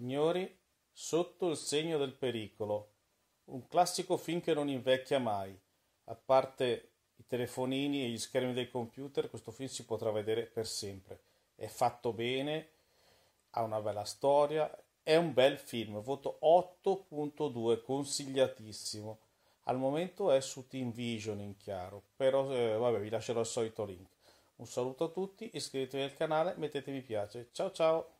Signori, Sotto il segno del pericolo, un classico film che non invecchia mai, a parte i telefonini e gli schermi del computer, questo film si potrà vedere per sempre. È fatto bene, ha una bella storia, è un bel film, voto 8.2, consigliatissimo. Al momento è su Team Vision in chiaro, però eh, vabbè, vi lascerò il solito link. Un saluto a tutti, iscrivetevi al canale, mettete mi piace. Ciao ciao!